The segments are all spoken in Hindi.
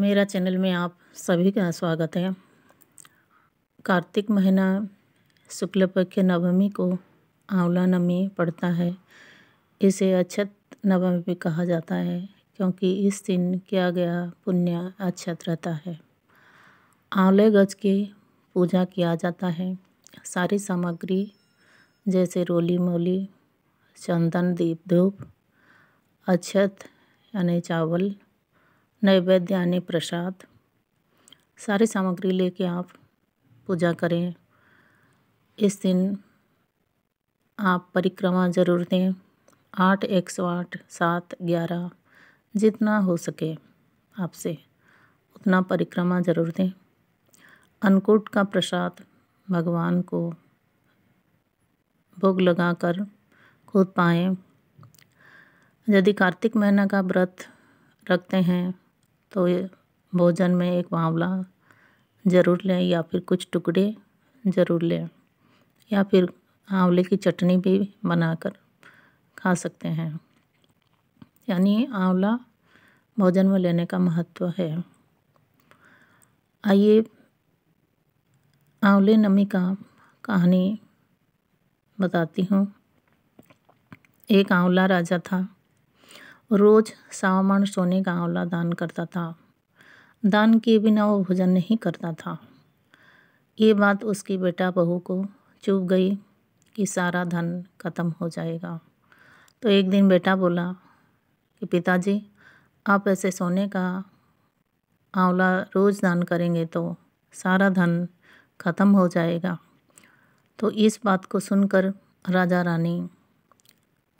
मेरा चैनल में आप सभी का स्वागत है कार्तिक महीना शुक्ल पक्ष नवमी को आंवला नवमी पड़ता है इसे अक्षत नवमी भी कहा जाता है क्योंकि इस दिन किया गया पुण्य अक्षत रहता है आंवले गज की पूजा किया जाता है सारी सामग्री जैसे रोली मोली चंदन दीप धूप अक्षत यानी चावल नैवेद्य यानी प्रसाद सारी सामग्री लेके आप पूजा करें इस दिन आप परिक्रमा ज़रूर दें आठ एक सौ आठ सात ग्यारह जितना हो सके आपसे उतना परिक्रमा ज़रूर दें अन्नकूट का प्रसाद भगवान को भोग लगाकर खुद पाएं यदि कार्तिक महीना का व्रत रखते हैं तो भोजन में एक आंवला ज़रूर लें या फिर कुछ टुकड़े ज़रूर लें या फिर आंवले की चटनी भी बनाकर खा सकते हैं यानी आंवला भोजन में लेने का महत्व है आइए आंवले नमी का कहानी बताती हूँ एक आंवला राजा था रोज सामान सोने का आंवला दान करता था दान के बिना वो भोजन नहीं करता था ये बात उसकी बेटा बहू को चुभ गई कि सारा धन खत्म हो जाएगा तो एक दिन बेटा बोला कि पिताजी आप ऐसे सोने का आंवला रोज़ दान करेंगे तो सारा धन ख़त्म हो जाएगा तो इस बात को सुनकर राजा रानी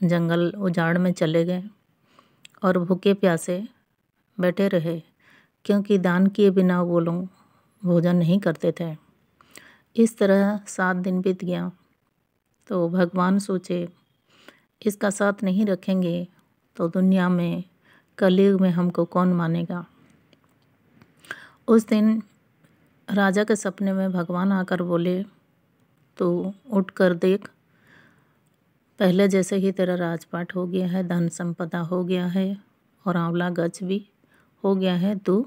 जंगल उजाड़ में चले गए और भूखे प्यासे बैठे रहे क्योंकि दान किए बिना वो लोग भोजन नहीं करते थे इस तरह सात दिन बीत गया तो भगवान सोचे इसका साथ नहीं रखेंगे तो दुनिया में कलयुग में हमको कौन मानेगा उस दिन राजा के सपने में भगवान आकर बोले तो उठकर देख पहले जैसे ही तेरा राजपाट हो गया है धन संपदा हो गया है और आंवला गज भी हो गया है तू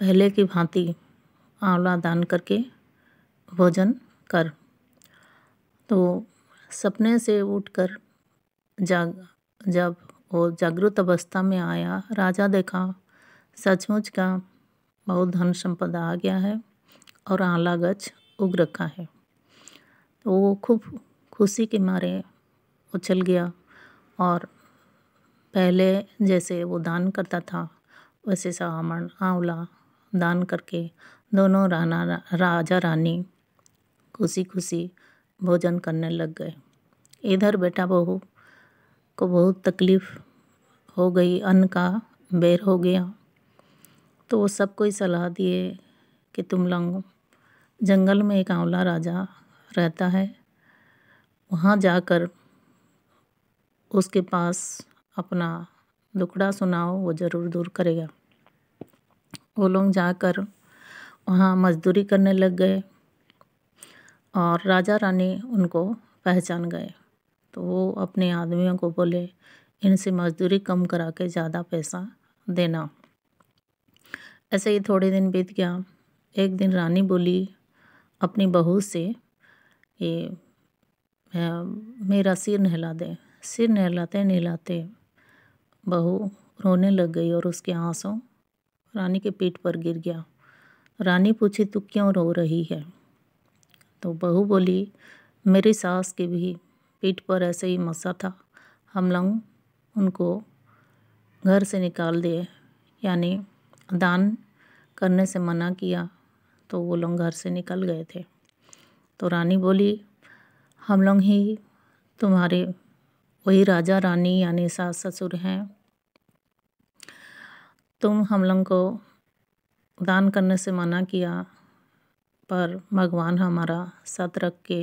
पहले की भांति आंवला दान करके भोजन कर तो सपने से उठकर जाग जब वो जागृत अवस्था में आया राजा देखा सचमुच का बहुत धन संपदा आ गया है और आंवला गज उग रखा है तो वो खूब खुशी के मारे चल गया और पहले जैसे वो दान करता था वैसे सावण आंवला दान करके दोनों राना राजा रानी खुशी खुशी भोजन करने लग गए इधर बेटा बहू को बहुत तकलीफ़ हो गई अन्न का बैर हो गया तो वो सबको ही सलाह दिए कि तुम लोग जंगल में एक आंवला राजा रहता है वहाँ जाकर उसके पास अपना दुखड़ा सुनाओ वो ज़रूर दूर करेगा वो लोग जाकर वहाँ मजदूरी करने लग गए और राजा रानी उनको पहचान गए तो वो अपने आदमियों को बोले इनसे मजदूरी कम करा के ज़्यादा पैसा देना ऐसे ही थोड़े दिन बीत गया एक दिन रानी बोली अपनी बहू से ये मेरा सिर नहला दें सिर नहलाते नहलाते बहू रोने लग गई और उसके आंसू रानी के पीठ पर गिर गया रानी पूछी तू क्यों रो रही है तो बहू बोली मेरी सास की भी पीठ पर ऐसे ही मसा था हम लोग उनको घर से निकाल दिए यानी दान करने से मना किया तो वो लोग घर से निकल गए थे तो रानी बोली हम लोग ही तुम्हारे वही राजा रानी यानी सास ससुर हैं तुम हम लोग को दान करने से मना किया पर भगवान हमारा साथ रख के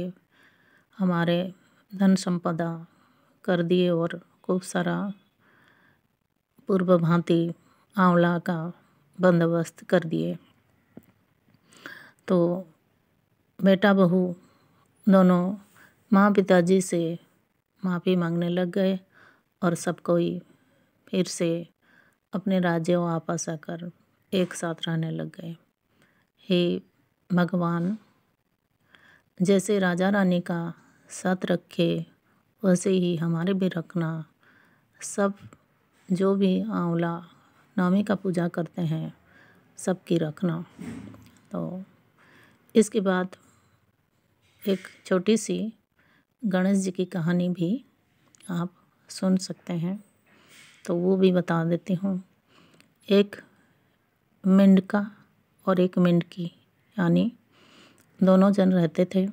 हमारे धन संपदा कर दिए और खूब सारा पूर्व भांति आंवला का बंदोबस्त कर दिए तो बेटा बहू दोनों माँ पिताजी से माफ़ी मांगने लग गए और सब कोई फिर से अपने राज्य वापस आकर एक साथ रहने लग गए हे भगवान जैसे राजा रानी का साथ रखे वैसे ही हमारे भी रखना सब जो भी आंवला नामी का पूजा करते हैं सबकी रखना तो इसके बाद एक छोटी सी गणेश जी की कहानी भी आप सुन सकते हैं तो वो भी बता देती हूँ एक मेंढका और एक मेंढकी यानी दोनों जन रहते थे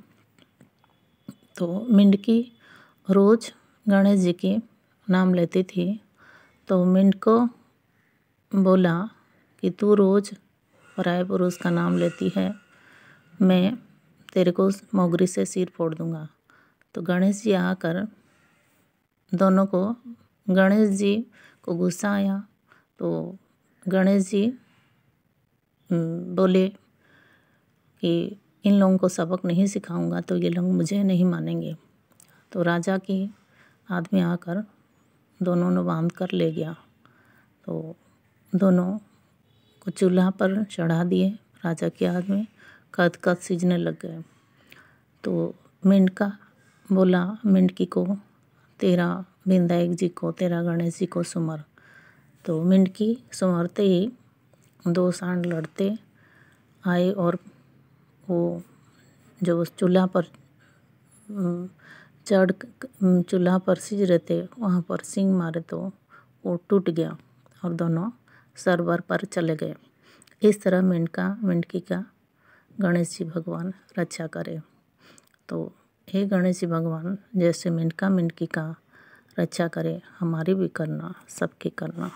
तो मेंढकी रोज़ गणेश जी के नाम लेती थी तो मेंढको बोला कि तू रोज़ पराय पुरुष का नाम लेती है मैं तेरे को मोगरी से सिर फोड़ दूँगा तो गणेश जी आकर दोनों को गणेश जी को गुस्सा आया तो गणेश जी बोले कि इन लोगों को सबक नहीं सिखाऊंगा तो ये लोग मुझे नहीं मानेंगे तो राजा की आदमी आकर दोनों ने बांध कर ले गया तो दोनों को चूल्हा पर चढ़ा दिए राजा के आदमी कद कद सीजने लग गए तो मेंढका बोला मिंडकी को तेरा बिंदायक जी को तेरा गणेश जी को सुमर तो मिंडकी सुमरते ही दो सांड लड़ते आए और वो जो उस चूल्हा पर चढ़ चूल्हा पर सिज रहे थे वहाँ पर सिंह मारे तो वो टूट गया और दोनों सरवर पर चले गए इस तरह मिंडका मिंडकी का गणेश जी भगवान रक्षा करे तो हे गणेश भगवान जैसे मिनका मिनकी का रक्षा करे हमारी भी करना सबकी करना